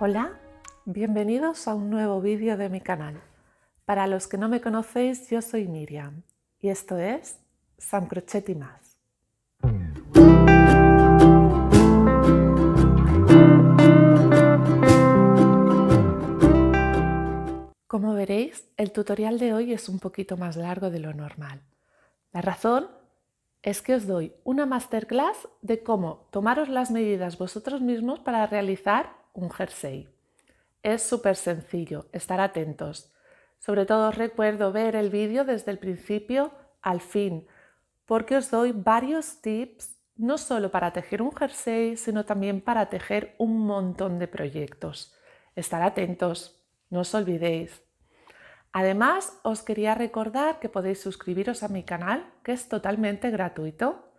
Hola, bienvenidos a un nuevo vídeo de mi canal. Para los que no me conocéis, yo soy Miriam y esto es San Crochet y más. Como veréis, el tutorial de hoy es un poquito más largo de lo normal. La razón es que os doy una masterclass de cómo tomaros las medidas vosotros mismos para realizar un jersey. Es súper sencillo, estar atentos. Sobre todo os recuerdo ver el vídeo desde el principio al fin, porque os doy varios tips no solo para tejer un jersey, sino también para tejer un montón de proyectos. Estar atentos, no os olvidéis. Además, os quería recordar que podéis suscribiros a mi canal, que es totalmente gratuito,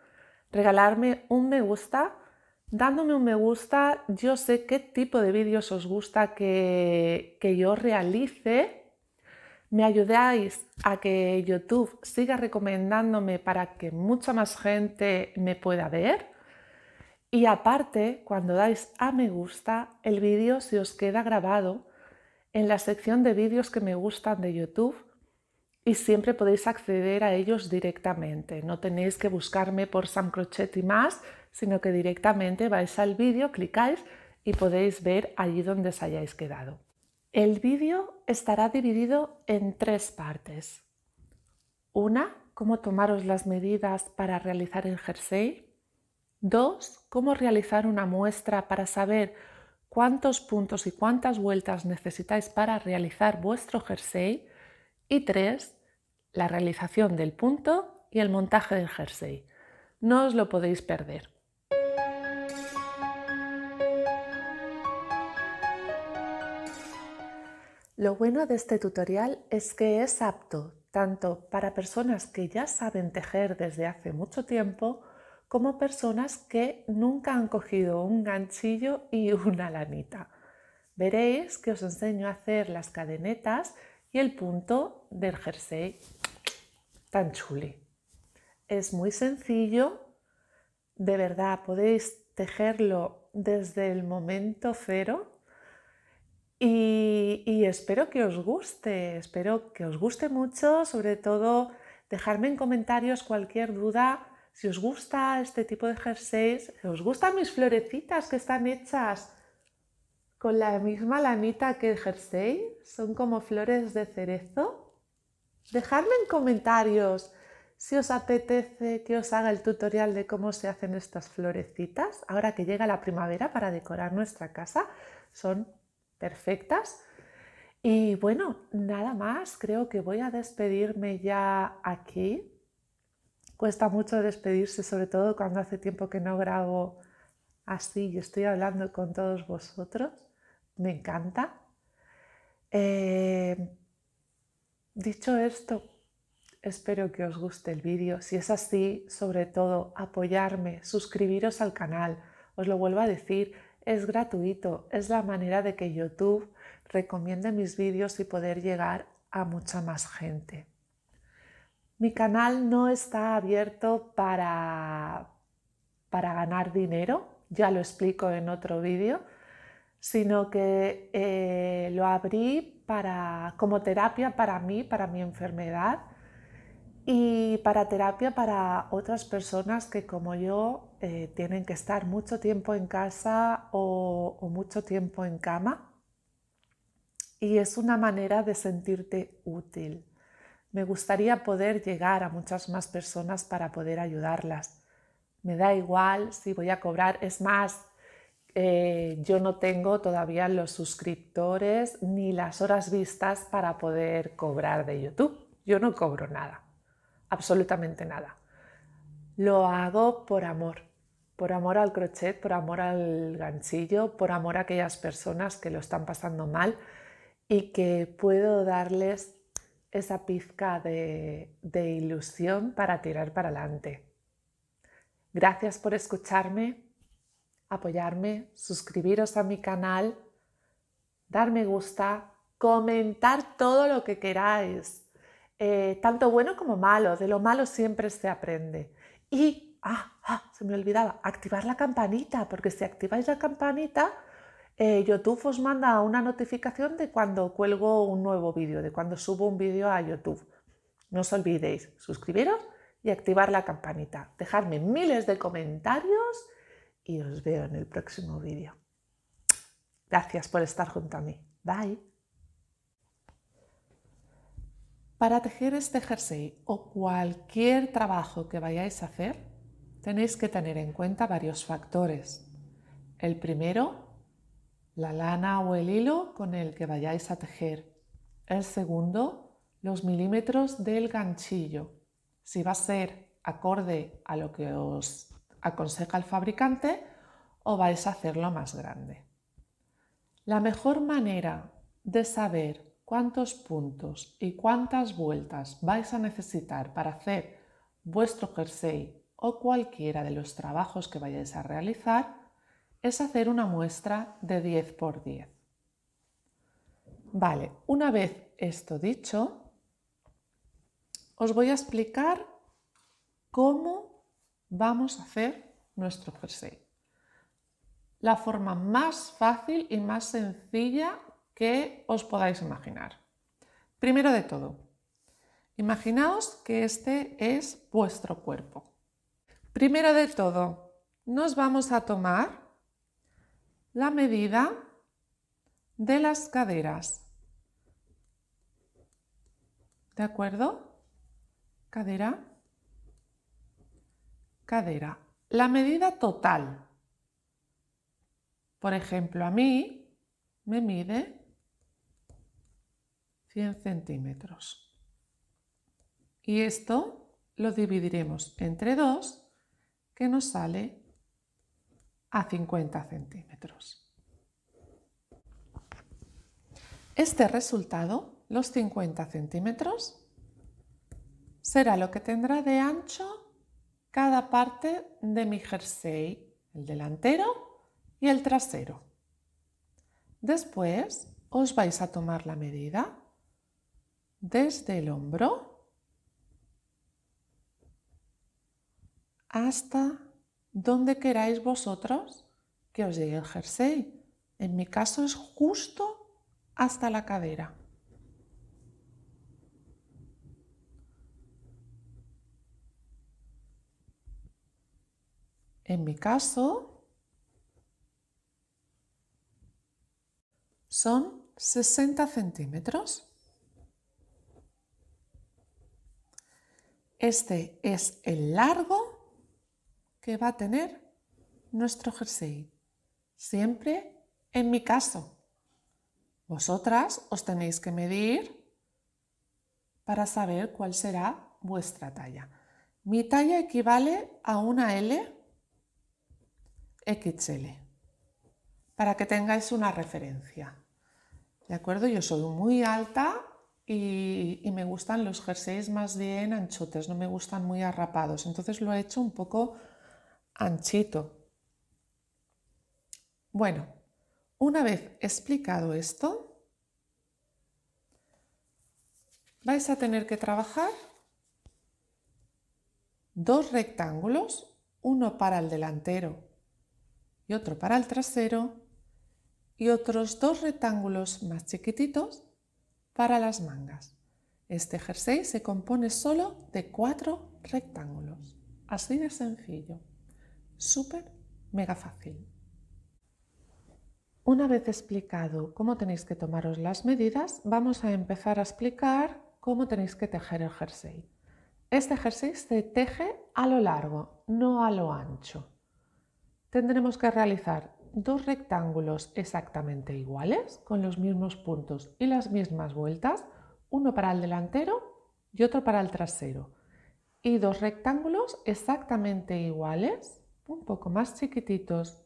regalarme un me gusta, Dándome un me gusta, yo sé qué tipo de vídeos os gusta que, yo realice. Me ayudáis a que YouTube siga recomendándome para que mucha más gente me pueda ver. Y aparte, cuando dais a me gusta, el vídeo se os queda grabado en la sección de vídeos que me gustan de YouTube y siempre podéis acceder a ellos directamente. No tenéis que buscarme por Sam y más, sino que directamente vais al vídeo, clicáis y podéis ver allí donde os hayáis quedado. El vídeo estará dividido en tres partes. Una, cómo tomaros las medidas para realizar el jersey. Dos, cómo realizar una muestra para saber cuántos puntos y cuántas vueltas necesitáis para realizar vuestro jersey. Y tres, la realización del punto y el montaje del jersey. No os lo podéis perder. Lo bueno de este tutorial es que es apto tanto para personas que ya saben tejer desde hace mucho tiempo como personas que nunca han cogido un ganchillo y una lanita. Veréis que os enseño a hacer las cadenetas y el punto del jersey tan chuli. Es muy sencillo, de verdad podéis tejerlo desde el momento cero y, espero que os guste, espero que os guste mucho, sobre todo dejarme en comentarios cualquier duda, si os gusta este tipo de jerseys, si os gustan mis florecitas que están hechas con la misma lanita que el jersey, son como flores de cerezo. Dejadme en comentarios si os apetece que os haga el tutorial de cómo se hacen estas florecitas, ahora que llega la primavera para decorar nuestra casa, son perfectas. Y bueno, nada más, creo que voy a despedirme ya aquí. Cuesta mucho despedirse, sobre todo cuando hace tiempo que no grabo así y estoy hablando con todos vosotros. Me encanta. Eh, dicho esto, espero que os guste el vídeo. Si es así, sobre todo apoyarme, suscribiros al canal. Os lo vuelvo a decir, es gratuito, es la manera de que YouTube recomiende mis vídeos y poder llegar a mucha más gente. Mi canal no está abierto para, para ganar dinero, ya lo explico en otro vídeo, sino que eh, lo abrí para, como terapia para mí, para mi enfermedad y para terapia para otras personas que como yo eh, tienen que estar mucho tiempo en casa o, mucho tiempo en cama. Y es una manera de sentirte útil. Me gustaría poder llegar a muchas más personas para poder ayudarlas. Me da igual si voy a cobrar. Es más, eh, yo no tengo todavía los suscriptores ni las horas vistas para poder cobrar de YouTube. Yo no cobro nada, absolutamente nada. Lo hago por amor, por amor al crochet, por amor al ganchillo, por amor a aquellas personas que lo están pasando mal y que puedo darles esa pizca de, ilusión para tirar para adelante. Gracias por escucharme, apoyarme, suscribiros a mi canal, dar me gusta, comentar todo lo que queráis, eh, tanto bueno como malo, de lo malo siempre se aprende. Y, ah, ah, se me olvidaba, activar la campanita, porque si activáis la campanita, eh, YouTube os manda una notificación de cuando cuelgo un nuevo vídeo, de cuando subo un vídeo a YouTube. No os olvidéis, suscribiros y activar la campanita. Dejadme miles de comentarios y os veo en el próximo vídeo. Gracias por estar junto a mí. Bye. Para tejer este jersey o cualquier trabajo que vayáis a hacer, tenéis que tener en cuenta varios factores. El primero, la lana o el hilo con el que vayáis a tejer. El segundo, los milímetros del ganchillo. Si va a ser acorde a lo que os aconseja el fabricante o vais a hacerlo más grande. La mejor manera de saber cuántos puntos y cuántas vueltas vais a necesitar para hacer vuestro jersey o cualquiera de los trabajos que vayáis a realizar, es hacer una muestra de 10 por 10. Vale, una vez esto dicho, os voy a explicar cómo vamos a hacer nuestro jersey. La forma más fácil y más sencilla que os podáis imaginar. Primero de todo, imaginaos que este es vuestro cuerpo. Primero de todo, nos vamos a tomar la medida de las caderas. ¿De acuerdo? Cadera, cadera. La medida total. Por ejemplo, a mí me mide centímetros. Y esto lo dividiremos entre 2, que nos sale a 50 centímetros. Este resultado, los 50 centímetros, será lo que tendrá de ancho cada parte de mi jersey, el delantero y el trasero. Después os vais a tomar la medida desde el hombro hasta donde queráis vosotros que os llegue el jersey. En mi caso es justo hasta la cadera. En mi caso, son 60 centímetros. Este es el largo que va a tener nuestro jersey. Siempre en mi caso. Vosotras os tenéis que medir para saber cuál será vuestra talla. Mi talla equivale a una L XL, para que tengáis una referencia. ¿De acuerdo? Yo soy muy alta, y, me gustan los jerseys más bien anchotes, no me gustan muy arrapados, entonces lo he hecho un poco anchito. Bueno, una vez explicado esto, vais a tener que trabajar dos rectángulos, uno para el delantero y otro para el trasero, y otros dos rectángulos más chiquititos para las mangas. Este jersey se compone solo de cuatro rectángulos. Así de sencillo. Súper, mega fácil. Una vez explicado cómo tenéis que tomaros las medidas, vamos a empezar a explicar cómo tenéis que tejer el jersey. Este jersey se teje a lo largo, no a lo ancho tendremos que realizar dos rectángulos exactamente iguales, con los mismos puntos y las mismas vueltas, uno para el delantero y otro para el trasero. Y dos rectángulos exactamente iguales, un poco más chiquititos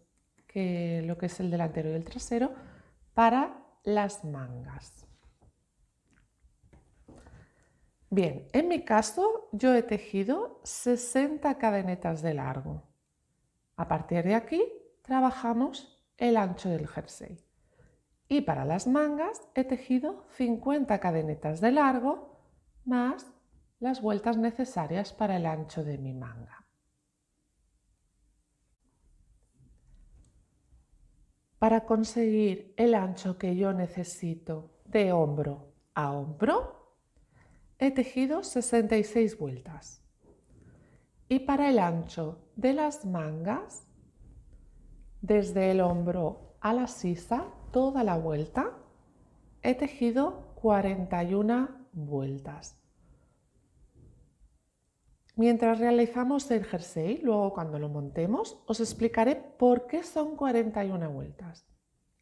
que lo que es el delantero y el trasero, para las mangas. Bien, en mi caso yo he tejido 60 cadenetas de largo. A partir de aquí trabajamos el ancho del jersey. Y para las mangas he tejido 50 cadenetas de largo más las vueltas necesarias para el ancho de mi manga. Para conseguir el ancho que yo necesito de hombro a hombro, he tejido 66 vueltas y para el ancho de las mangas, desde el hombro a la sisa, toda la vuelta, he tejido 41 vueltas. Mientras realizamos el jersey, luego cuando lo montemos, os explicaré por qué son 41 vueltas.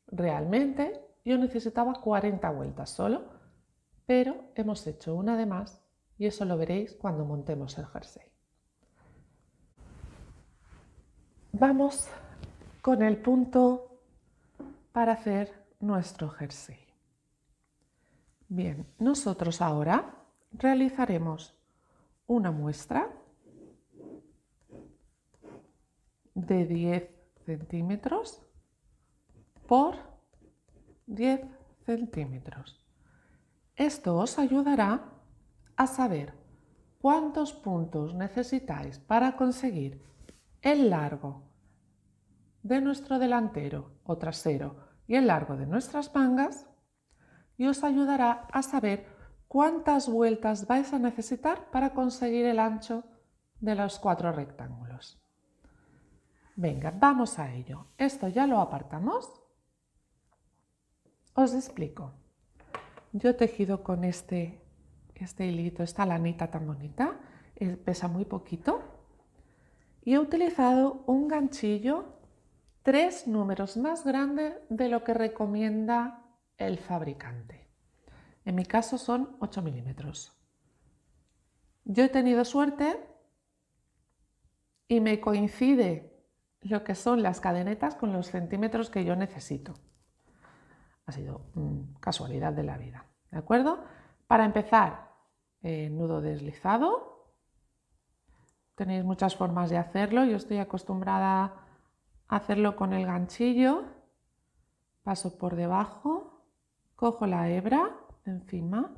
Realmente yo necesitaba 40 vueltas solo, pero hemos hecho una de más y eso lo veréis cuando montemos el jersey. Vamos con el punto para hacer nuestro jersey. Bien, nosotros ahora realizaremos una muestra de 10 centímetros por 10 centímetros. Esto os ayudará a saber cuántos puntos necesitáis para conseguir el largo de nuestro delantero o trasero y el largo de nuestras mangas y os ayudará a saber cuántas vueltas vais a necesitar para conseguir el ancho de los cuatro rectángulos. Venga, vamos a ello. Esto ya lo apartamos. Os explico. Yo he tejido con este, este hilito, esta lanita tan bonita, eh, pesa muy poquito, he utilizado un ganchillo tres números más grande de lo que recomienda el fabricante. En mi caso son 8 milímetros. Yo he tenido suerte y me coincide lo que son las cadenetas con los centímetros que yo necesito. Ha sido mm, casualidad de la vida, ¿de acuerdo? Para empezar, eh, nudo deslizado, Tenéis muchas formas de hacerlo. Yo estoy acostumbrada a hacerlo con el ganchillo. Paso por debajo, cojo la hebra encima,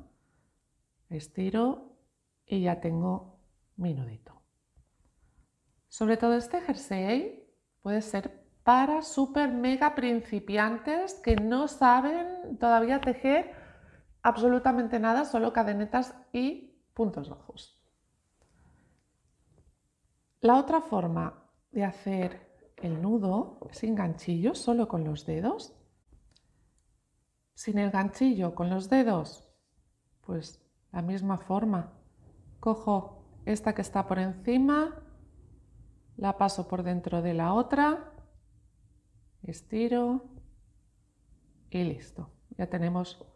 estiro y ya tengo mi nudito. Sobre todo este jersey puede ser para super mega principiantes que no saben todavía tejer absolutamente nada, solo cadenetas y puntos bajos. La otra forma de hacer el nudo sin ganchillo, solo con los dedos. Sin el ganchillo, con los dedos, pues la misma forma. Cojo esta que está por encima, la paso por dentro de la otra, estiro y listo. Ya tenemos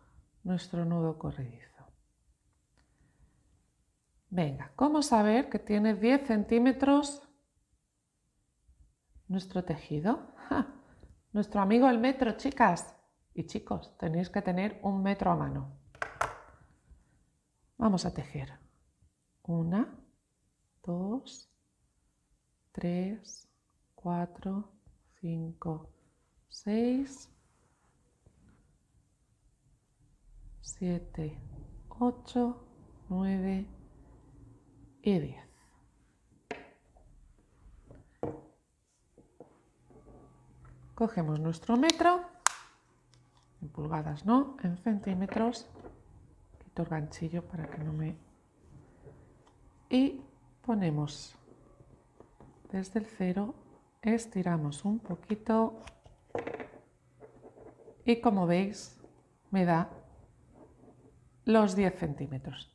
nuestro nudo corredizo. Venga, ¿cómo saber que tiene 10 centímetros nuestro tejido? Nuestro amigo el metro, chicas y chicos, tenéis que tener un metro a mano. Vamos a tejer. Una, dos, tres, cuatro, cinco, seis, siete, ocho, nueve, y 10. Cogemos nuestro metro, en pulgadas no, en centímetros, quito el ganchillo para que no me... Y ponemos desde el cero, estiramos un poquito y como veis me da los 10 centímetros.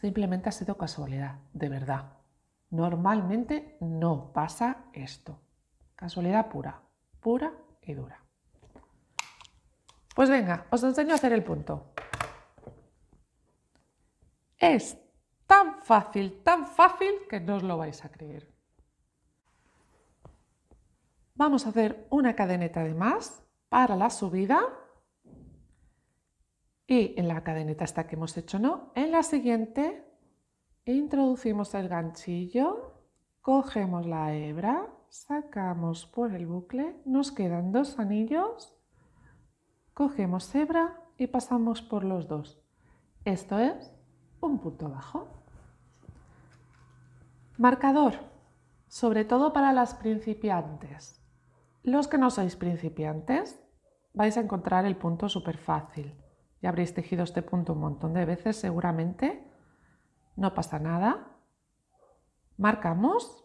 Simplemente ha sido casualidad, de verdad. Normalmente no pasa esto. Casualidad pura, pura y dura. Pues venga, os enseño a hacer el punto. Es tan fácil, tan fácil que no os lo vais a creer. Vamos a hacer una cadeneta de más para la subida y en la cadeneta esta que hemos hecho no, en la siguiente introducimos el ganchillo, cogemos la hebra, sacamos por el bucle, nos quedan dos anillos, cogemos hebra y pasamos por los dos. Esto es un punto bajo. Marcador, sobre todo para las principiantes. Los que no sois principiantes vais a encontrar el punto súper fácil ya habréis tejido este punto un montón de veces seguramente, no pasa nada. Marcamos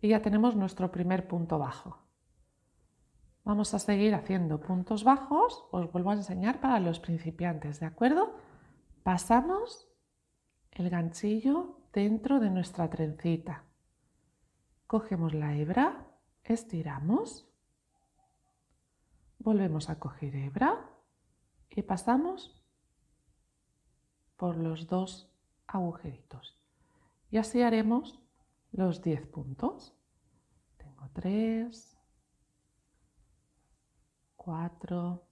y ya tenemos nuestro primer punto bajo. Vamos a seguir haciendo puntos bajos, os vuelvo a enseñar para los principiantes, ¿de acuerdo? Pasamos el ganchillo dentro de nuestra trencita. Cogemos la hebra, estiramos Volvemos a coger hebra y pasamos por los dos agujeritos. Y así haremos los 10 puntos. Tengo 3, 4,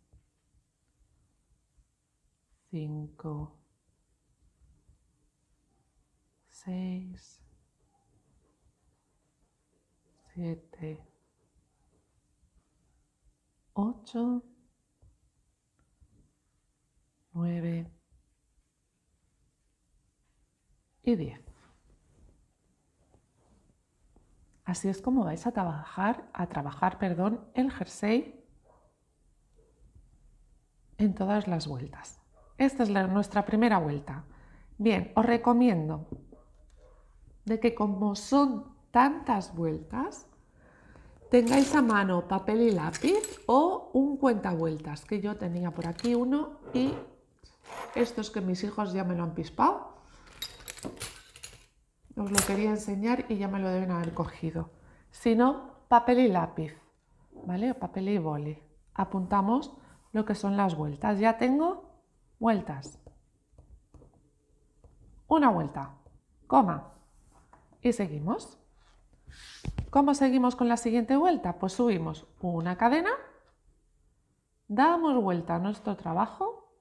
5, 6, 7, 9 y 10. Así es como vais a trabajar, a trabajar, perdón, el jersey en todas las vueltas. Esta es la, nuestra primera vuelta. Bien, os recomiendo de que como son tantas vueltas, tengáis a mano papel y lápiz o un cuentavueltas, que yo tenía por aquí uno y estos que mis hijos ya me lo han pispado. Os lo quería enseñar y ya me lo deben haber cogido. Si no, papel y lápiz, ¿vale? papel y boli. Apuntamos lo que son las vueltas. Ya tengo vueltas. Una vuelta, coma. Y seguimos. ¿Cómo seguimos con la siguiente vuelta? Pues subimos una cadena, damos vuelta a nuestro trabajo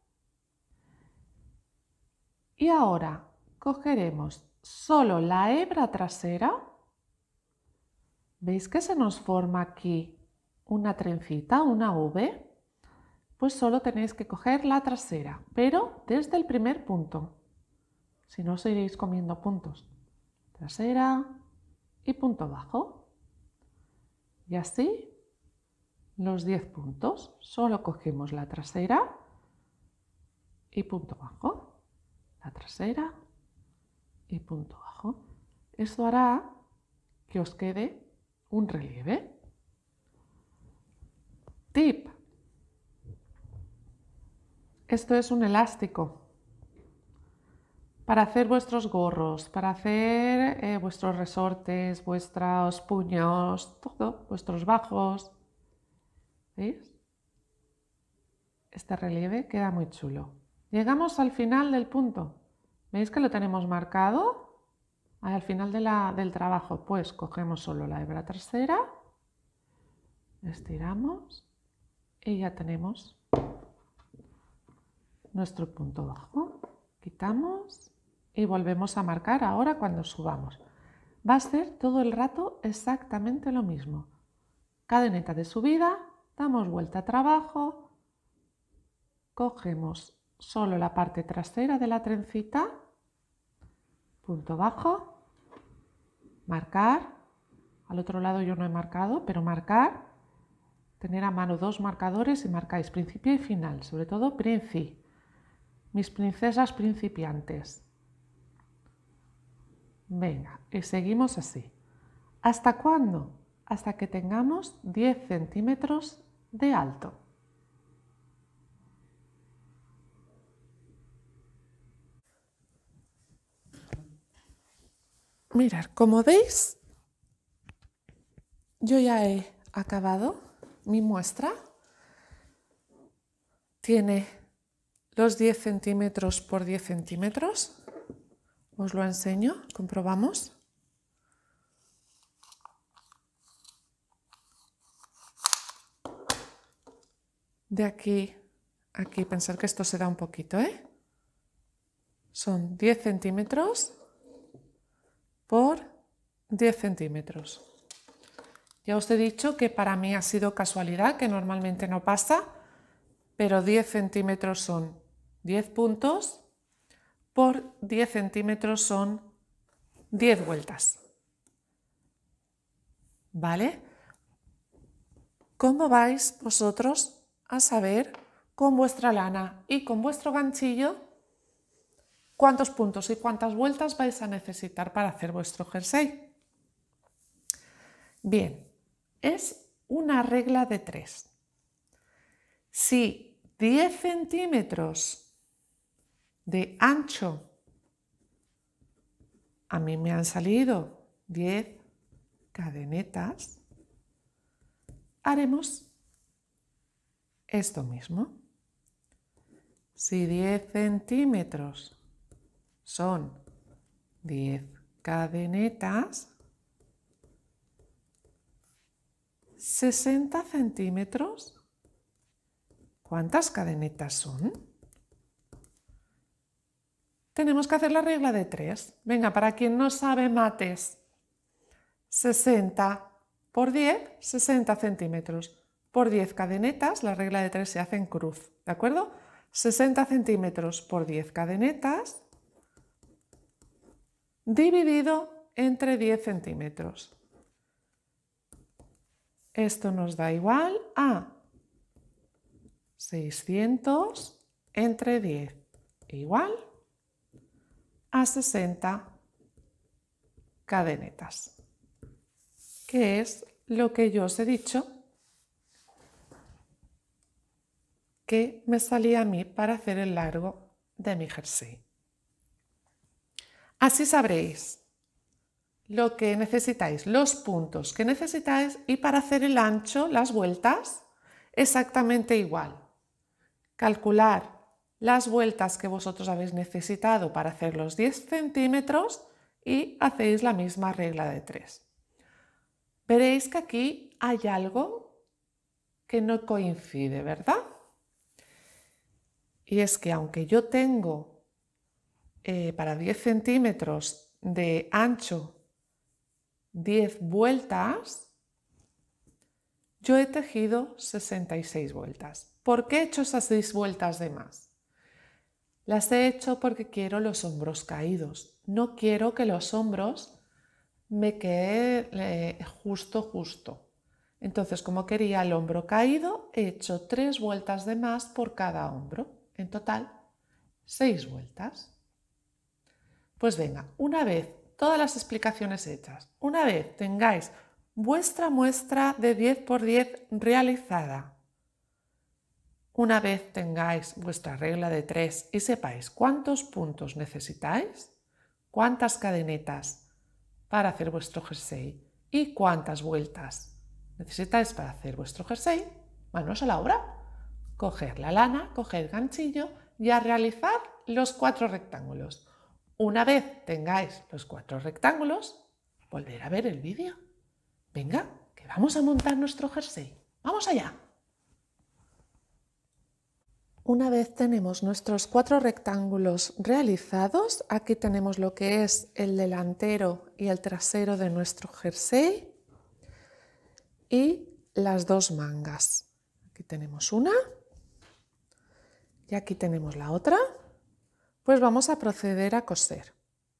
y ahora cogeremos solo la hebra trasera. ¿Veis que se nos forma aquí una trencita, una V? Pues solo tenéis que coger la trasera, pero desde el primer punto. Si no, seguiréis comiendo puntos. Trasera y punto bajo. Y así, los 10 puntos. Solo cogemos la trasera y punto bajo. La trasera y punto bajo. Esto hará que os quede un relieve. Tip. Esto es un elástico para hacer vuestros gorros, para hacer eh, vuestros resortes, vuestros puños, todo, vuestros bajos. ¿Veis? Este relieve queda muy chulo. Llegamos al final del punto. ¿Veis que lo tenemos marcado? Al final del trabajo, pues cogemos solo la hebra trasera, estiramos y ya tenemos nuestro punto bajo. Quitamos y volvemos a marcar ahora cuando subamos. Va a ser todo el rato exactamente lo mismo. Cadeneta de subida, damos vuelta a trabajo, cogemos solo la parte trasera de la trencita, punto bajo, marcar, al otro lado yo no he marcado, pero marcar, tener a mano dos marcadores y marcáis principio y final, sobre todo princi, mis princesas principiantes. Venga, y seguimos así. ¿Hasta cuándo? Hasta que tengamos 10 centímetros de alto. Mirad, como veis, yo ya he acabado mi muestra. Tiene los 10 centímetros por 10 centímetros. Os lo enseño, comprobamos. De aquí aquí, pensar que esto se da un poquito, ¿eh? Son 10 centímetros por 10 centímetros. Ya os he dicho que para mí ha sido casualidad, que normalmente no pasa, pero 10 centímetros son 10 puntos por 10 centímetros son 10 vueltas. ¿Vale? ¿Cómo vais vosotros a saber con vuestra lana y con vuestro ganchillo cuántos puntos y cuántas vueltas vais a necesitar para hacer vuestro jersey? Bien, es una regla de tres. Si 10 centímetros de ancho. A mí me han salido 10 cadenetas. Haremos esto mismo. Si 10 centímetros son 10 cadenetas, 60 centímetros, ¿cuántas cadenetas son? tenemos que hacer la regla de 3. Venga, para quien no sabe mates, 60 por 10, 60 centímetros. Por 10 cadenetas, la regla de 3 se hace en cruz, ¿de acuerdo? 60 centímetros por 10 cadenetas dividido entre 10 centímetros. Esto nos da igual a 600 entre 10, igual 60 cadenetas, que es lo que yo os he dicho que me salía a mí para hacer el largo de mi jersey. Así sabréis lo que necesitáis, los puntos que necesitáis y para hacer el ancho, las vueltas, exactamente igual. Calcular las vueltas que vosotros habéis necesitado para hacer los 10 centímetros y hacéis la misma regla de 3. Veréis que aquí hay algo que no coincide, ¿verdad? Y es que aunque yo tengo eh, para 10 centímetros de ancho 10 vueltas, yo he tejido 66 vueltas. ¿Por qué he hecho esas 6 vueltas de más? Las he hecho porque quiero los hombros caídos. No quiero que los hombros me queden eh, justo, justo. Entonces, como quería el hombro caído, he hecho tres vueltas de más por cada hombro. En total, seis vueltas. Pues venga, una vez todas las explicaciones hechas, una vez tengáis vuestra muestra de 10 por 10 realizada una vez tengáis vuestra regla de tres y sepáis cuántos puntos necesitáis, cuántas cadenetas para hacer vuestro jersey y cuántas vueltas necesitáis para hacer vuestro jersey, manos a la obra. Coger la lana, coger el ganchillo y a realizar los cuatro rectángulos. Una vez tengáis los cuatro rectángulos, volver a ver el vídeo. Venga, que vamos a montar nuestro jersey. ¡Vamos allá! Una vez tenemos nuestros cuatro rectángulos realizados, aquí tenemos lo que es el delantero y el trasero de nuestro jersey y las dos mangas. Aquí tenemos una y aquí tenemos la otra. Pues vamos a proceder a coser.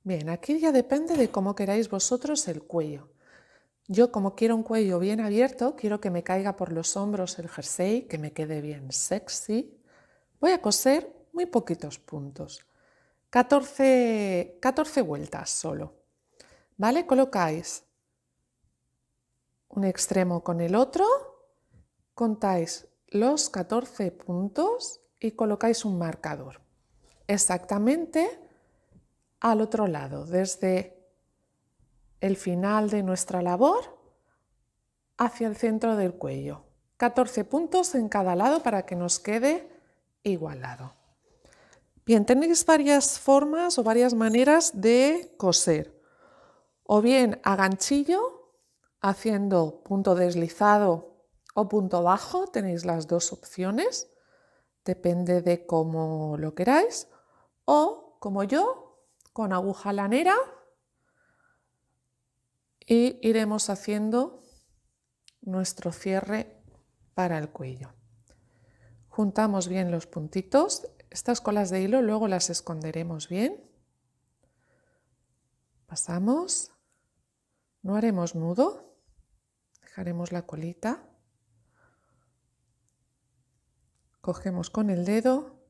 Bien, aquí ya depende de cómo queráis vosotros el cuello. Yo como quiero un cuello bien abierto, quiero que me caiga por los hombros el jersey, que me quede bien sexy, voy a coser muy poquitos puntos, 14, vueltas solo. ¿Vale? Colocáis un extremo con el otro, contáis los 14 puntos y colocáis un marcador. Exactamente al otro lado, desde el final de nuestra labor hacia el centro del cuello. 14 puntos en cada lado para que nos quede igualado. Bien, tenéis varias formas o varias maneras de coser. O bien a ganchillo, haciendo punto deslizado o punto bajo, tenéis las dos opciones, depende de cómo lo queráis. O, como yo, con aguja lanera y iremos haciendo nuestro cierre para el cuello. Juntamos bien los puntitos. Estas colas de hilo luego las esconderemos bien. Pasamos. No haremos nudo. Dejaremos la colita. Cogemos con el dedo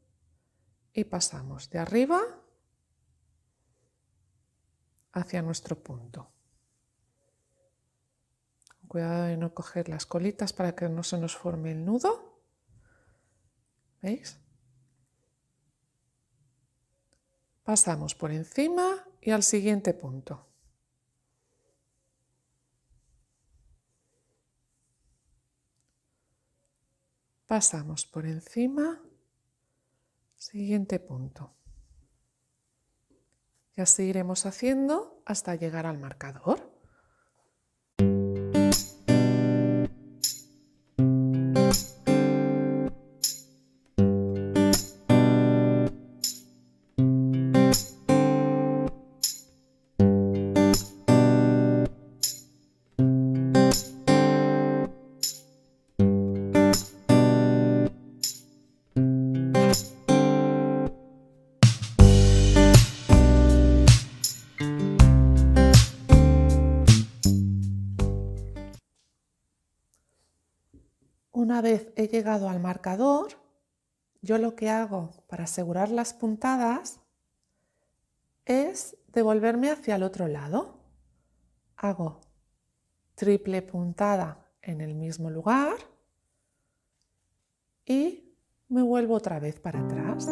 y pasamos de arriba hacia nuestro punto. Cuidado de no coger las colitas para que no se nos forme el nudo. Pasamos por encima y al siguiente punto. Pasamos por encima, siguiente punto. ya seguiremos iremos haciendo hasta llegar al marcador. he llegado al marcador, yo lo que hago para asegurar las puntadas es devolverme hacia el otro lado. Hago triple puntada en el mismo lugar y me vuelvo otra vez para atrás.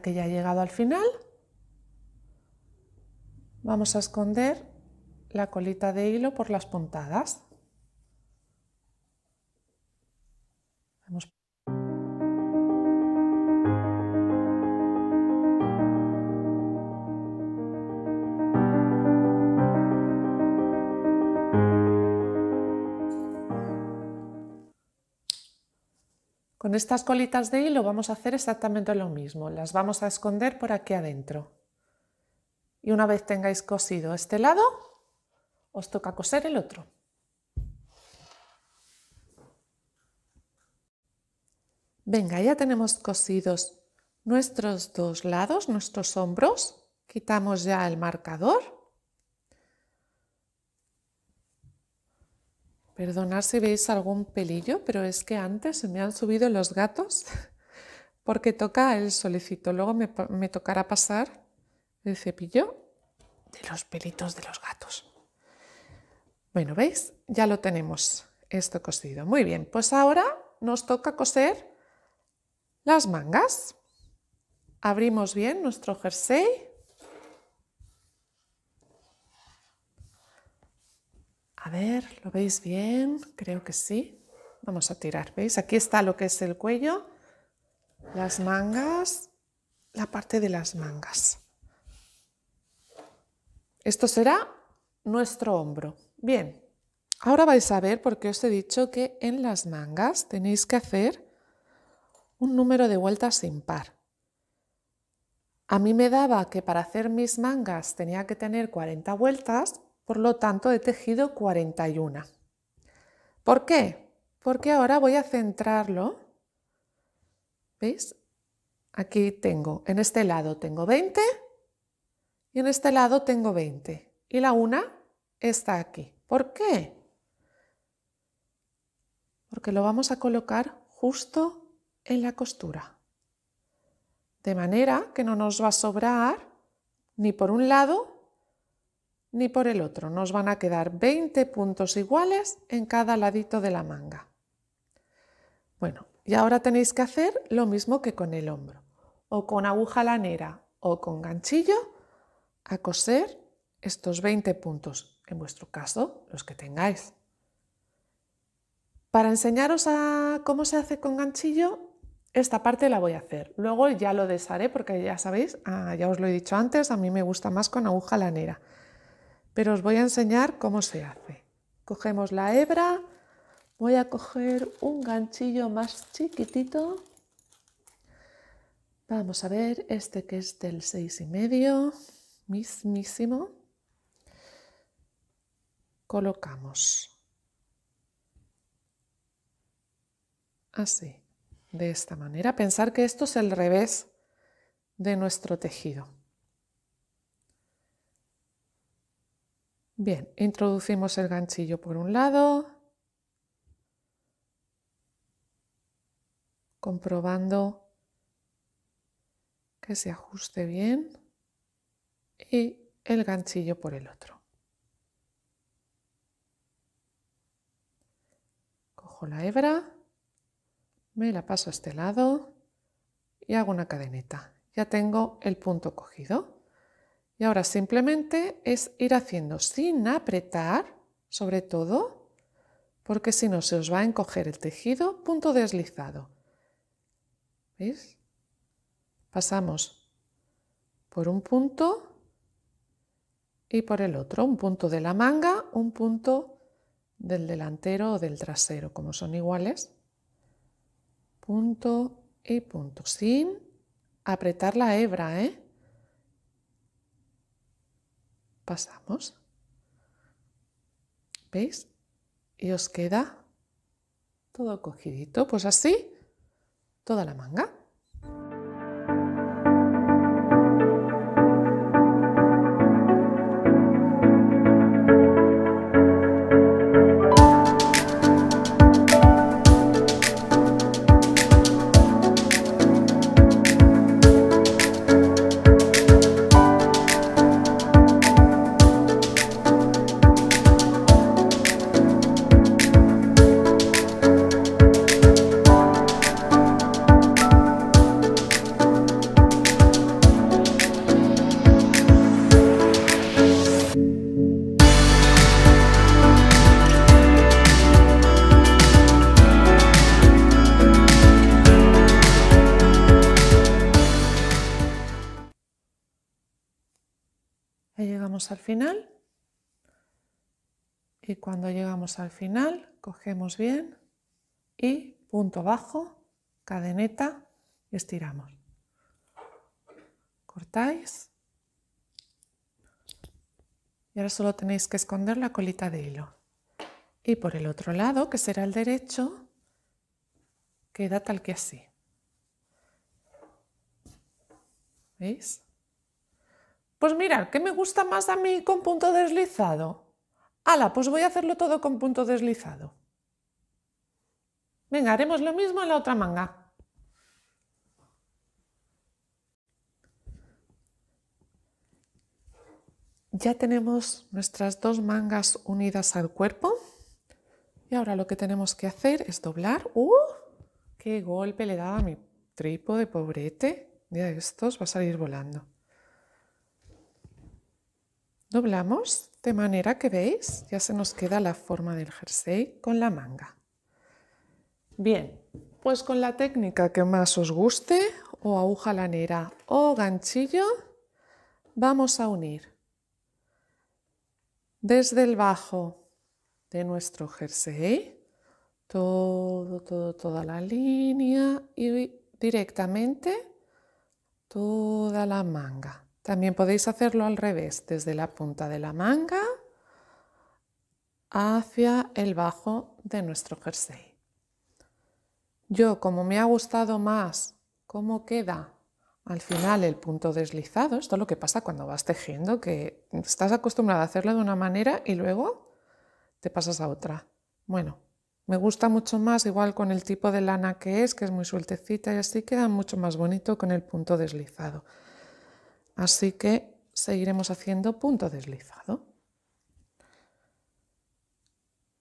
que ya ha llegado al final, vamos a esconder la colita de hilo por las puntadas. estas colitas de hilo vamos a hacer exactamente lo mismo. Las vamos a esconder por aquí adentro. Y una vez tengáis cosido este lado, os toca coser el otro. Venga, ya tenemos cosidos nuestros dos lados, nuestros hombros. Quitamos ya el marcador. Perdonad si veis algún pelillo, pero es que antes se me han subido los gatos porque toca el solecito. Luego me, me tocará pasar el cepillo de los pelitos de los gatos. Bueno, ¿veis? Ya lo tenemos esto cosido. Muy bien, pues ahora nos toca coser las mangas. Abrimos bien nuestro jersey A ver, ¿lo veis bien? Creo que sí. Vamos a tirar, ¿veis? Aquí está lo que es el cuello, las mangas, la parte de las mangas. Esto será nuestro hombro. Bien, ahora vais a ver por qué os he dicho que en las mangas tenéis que hacer un número de vueltas impar. A mí me daba que para hacer mis mangas tenía que tener 40 vueltas, por lo tanto, he tejido 41. ¿Por qué? Porque ahora voy a centrarlo. ¿Veis? Aquí tengo, en este lado tengo 20 y en este lado tengo 20. Y la una está aquí. ¿Por qué? Porque lo vamos a colocar justo en la costura. De manera que no nos va a sobrar ni por un lado ni por el otro. Nos van a quedar 20 puntos iguales en cada ladito de la manga. Bueno, y ahora tenéis que hacer lo mismo que con el hombro, o con aguja lanera o con ganchillo, a coser estos 20 puntos, en vuestro caso, los que tengáis. Para enseñaros a cómo se hace con ganchillo, esta parte la voy a hacer. Luego ya lo desharé porque ya sabéis, ah, ya os lo he dicho antes, a mí me gusta más con aguja lanera pero os voy a enseñar cómo se hace. Cogemos la hebra, voy a coger un ganchillo más chiquitito. Vamos a ver este que es del 6,5, y medio, mismísimo. Colocamos así, de esta manera. Pensar que esto es el revés de nuestro tejido. Bien, introducimos el ganchillo por un lado, comprobando que se ajuste bien y el ganchillo por el otro. Cojo la hebra, me la paso a este lado y hago una cadeneta. Ya tengo el punto cogido. Y ahora simplemente es ir haciendo sin apretar, sobre todo, porque si no se os va a encoger el tejido, punto deslizado. ¿Veis? Pasamos por un punto y por el otro, un punto de la manga, un punto del delantero o del trasero, como son iguales. Punto y punto, sin apretar la hebra, ¿eh? pasamos. ¿Veis? Y os queda todo cogidito, pues así, toda la manga. al final. Y cuando llegamos al final, cogemos bien y punto bajo, cadeneta y estiramos. Cortáis. Y ahora solo tenéis que esconder la colita de hilo. Y por el otro lado, que será el derecho, queda tal que así. ¿Veis? Pues mira, ¿qué me gusta más a mí con punto deslizado? ¡Hala! pues voy a hacerlo todo con punto deslizado. Venga, haremos lo mismo en la otra manga. Ya tenemos nuestras dos mangas unidas al cuerpo. Y ahora lo que tenemos que hacer es doblar. ¡Uh! ¡Qué golpe le he dado a mi de pobrete! De estos va a salir volando. Doblamos de manera que veis, ya se nos queda la forma del jersey con la manga. Bien, pues con la técnica que más os guste, o aguja lanera o ganchillo, vamos a unir desde el bajo de nuestro jersey, todo, todo, toda la línea y directamente toda la manga. También podéis hacerlo al revés, desde la punta de la manga hacia el bajo de nuestro jersey. Yo, como me ha gustado más cómo queda al final el punto deslizado, esto es lo que pasa cuando vas tejiendo, que estás acostumbrada a hacerlo de una manera y luego te pasas a otra. Bueno, me gusta mucho más igual con el tipo de lana que es, que es muy sueltecita y así queda mucho más bonito con el punto deslizado. Así que seguiremos haciendo punto deslizado.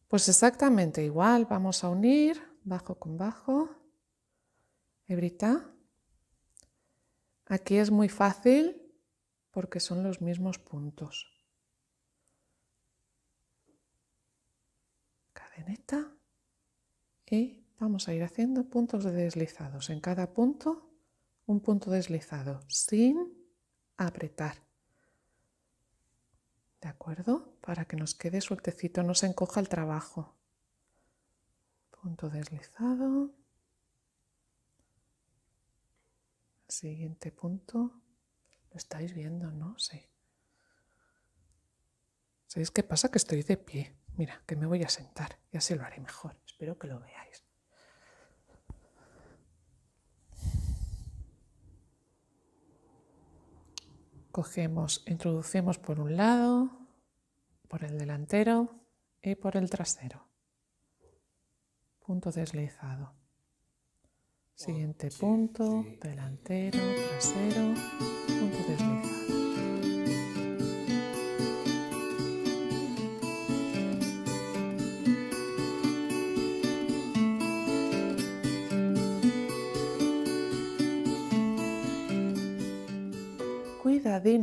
Pues exactamente igual, vamos a unir bajo con bajo, hebrita. Aquí es muy fácil porque son los mismos puntos. Cadeneta y vamos a ir haciendo puntos deslizados. En cada punto un punto deslizado sin apretar. ¿De acuerdo? Para que nos quede sueltecito, no se encoja el trabajo. Punto deslizado. Siguiente punto. Lo estáis viendo, ¿no? Sí. ¿Sabéis qué pasa? Que estoy de pie. Mira, que me voy a sentar y así lo haré mejor. Espero que lo veáis. cogemos, introducimos por un lado, por el delantero y por el trasero. Punto deslizado. Siguiente punto, delantero, trasero, punto deslizado.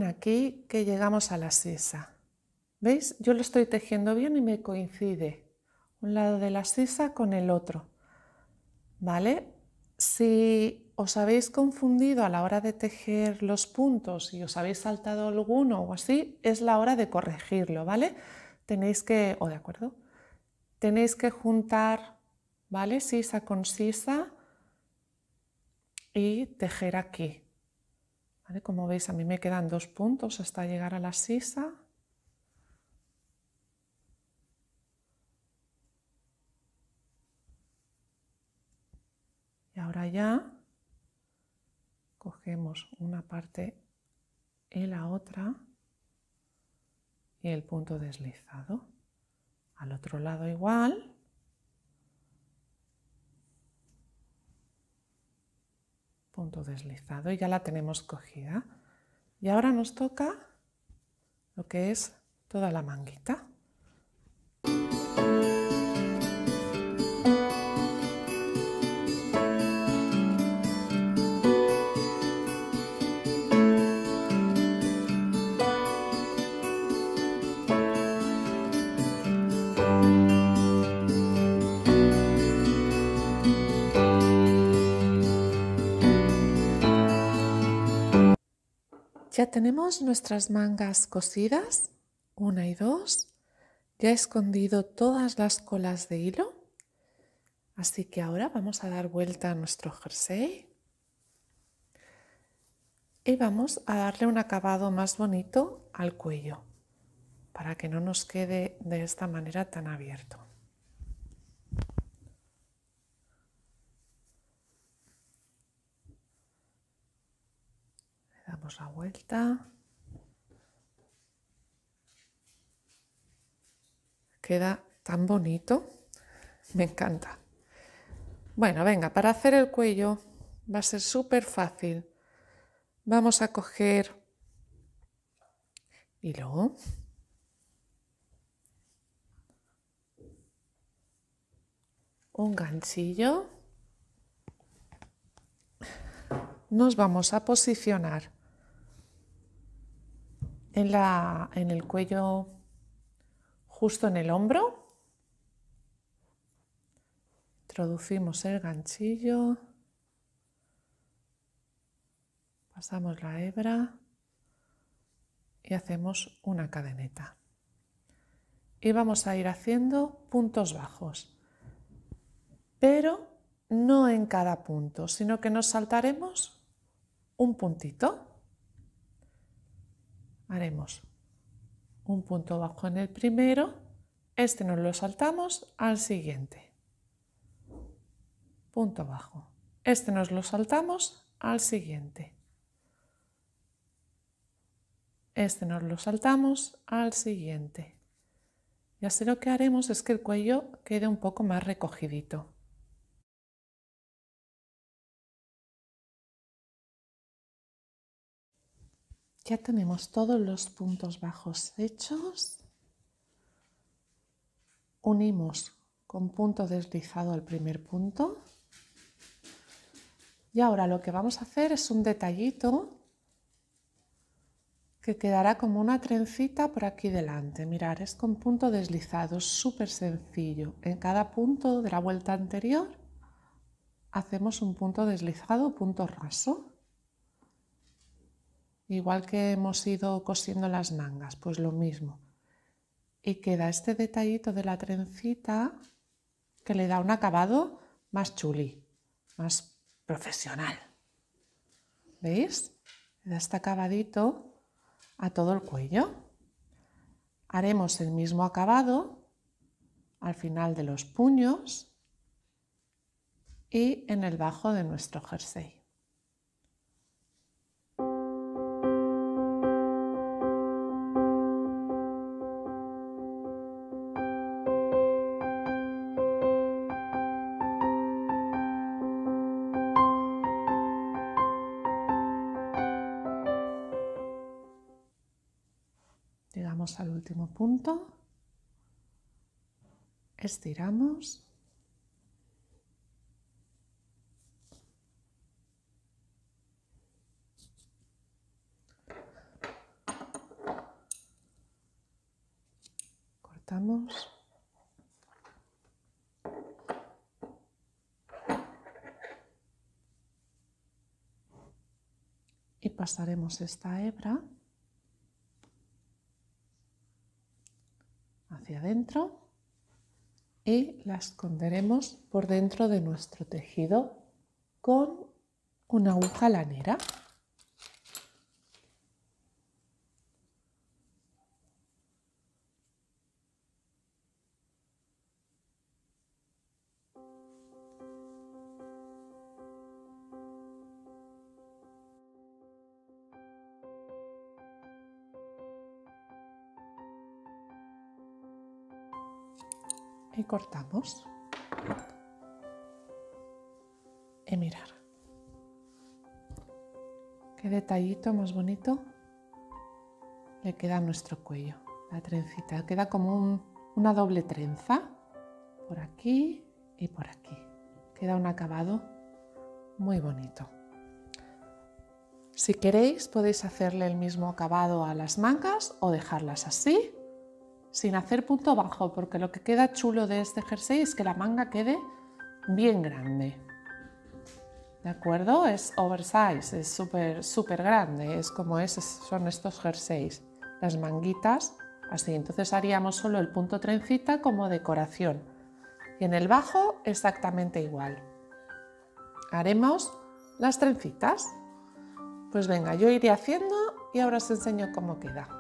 aquí que llegamos a la sisa. ¿Veis? Yo lo estoy tejiendo bien y me coincide un lado de la sisa con el otro. ¿Vale? Si os habéis confundido a la hora de tejer los puntos y os habéis saltado alguno o así, es la hora de corregirlo, ¿vale? Tenéis que, o de acuerdo, tenéis que juntar, ¿vale? Sisa con sisa y tejer aquí, como veis, a mí me quedan dos puntos hasta llegar a la sisa. Y ahora ya cogemos una parte y la otra y el punto deslizado. Al otro lado igual. punto deslizado y ya la tenemos cogida. Y ahora nos toca lo que es toda la manguita. Ya tenemos nuestras mangas cosidas, una y dos. Ya he escondido todas las colas de hilo. Así que ahora vamos a dar vuelta a nuestro jersey. Y vamos a darle un acabado más bonito al cuello para que no nos quede de esta manera tan abierto. la vuelta. Queda tan bonito. Me encanta. Bueno, venga, para hacer el cuello va a ser súper fácil. Vamos a coger luego Un ganchillo. Nos vamos a posicionar en, el cuello justo en el hombro. Introducimos el ganchillo. Pasamos la hebra y hacemos una cadeneta. Y vamos a ir haciendo puntos bajos, pero no en cada punto, sino que nos saltaremos un puntito haremos un punto bajo en el primero, este nos lo saltamos al siguiente, punto bajo, este nos lo saltamos al siguiente, este nos lo saltamos al siguiente. Y así lo que haremos es que el cuello quede un poco más recogidito. Ya tenemos todos los puntos bajos hechos. Unimos con punto deslizado al primer punto. Y ahora lo que vamos a hacer es un detallito que quedará como una trencita por aquí delante. Mirar, es con punto deslizado, súper sencillo. En cada punto de la vuelta anterior hacemos un punto deslizado, punto raso igual que hemos ido cosiendo las mangas, pues lo mismo. Y queda este detallito de la trencita que le da un acabado más chuli, más profesional. ¿Veis? Le da este acabadito a todo el cuello. Haremos el mismo acabado al final de los puños y en el bajo de nuestro jersey. punto, estiramos. Cortamos. Y pasaremos esta hebra y la esconderemos por dentro de nuestro tejido con una aguja lanera. y cortamos. Y mirar. Qué detallito más bonito le queda a nuestro cuello, la trencita. Queda como una doble trenza por aquí y por aquí. Queda un acabado muy bonito. Si queréis podéis hacerle el mismo acabado a las mangas o dejarlas así sin hacer punto bajo, porque lo que queda chulo de este jersey es que la manga quede bien grande. ¿De acuerdo? Es oversize, es súper, súper grande, es como es, son estos jerseys. Las manguitas, así. Entonces haríamos solo el punto trencita como decoración. Y en el bajo exactamente igual. Haremos las trencitas. Pues venga, yo iré haciendo y ahora os enseño cómo queda.